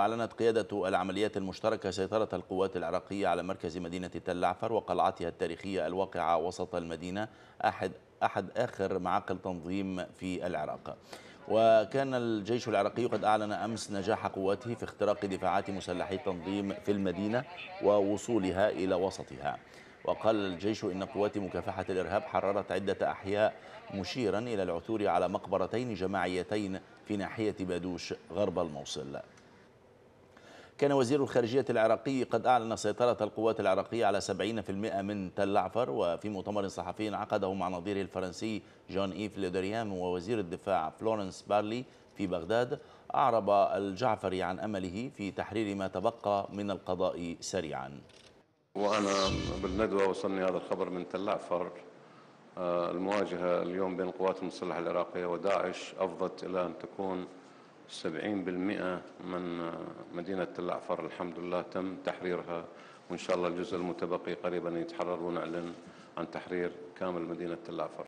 وأعلنت قيادة العمليات المشتركة سيطرة القوات العراقية على مركز مدينة تل عفر وقلعتها التاريخية الواقعة وسط المدينة أحد أحد آخر معاقل تنظيم في العراق وكان الجيش العراقي قد أعلن أمس نجاح قواته في اختراق دفاعات مسلحي التنظيم في المدينة ووصولها إلى وسطها وقال الجيش إن قوات مكافحة الإرهاب حررت عدة أحياء مشيرا إلى العثور على مقبرتين جماعيتين في ناحية بادوش غرب الموصل كان وزير الخارجية العراقي قد أعلن سيطرة القوات العراقية على 70% من تل عفر وفي مؤتمر صحفي عقده مع نظيره الفرنسي جون إيف لودريام ووزير الدفاع فلورنس بارلي في بغداد أعرب الجعفري عن أمله في تحرير ما تبقى من القضاء سريعا وأنا بالندوة وصلني هذا الخبر من تل عفر آه، المواجهة اليوم بين القوات المسلحة العراقية وداعش أفضت إلى أن تكون 70% من مدينة العفر الحمد لله تم تحريرها وإن شاء الله الجزء المتبقي قريبا يتحرر ونعلن عن تحرير كامل مدينة العفر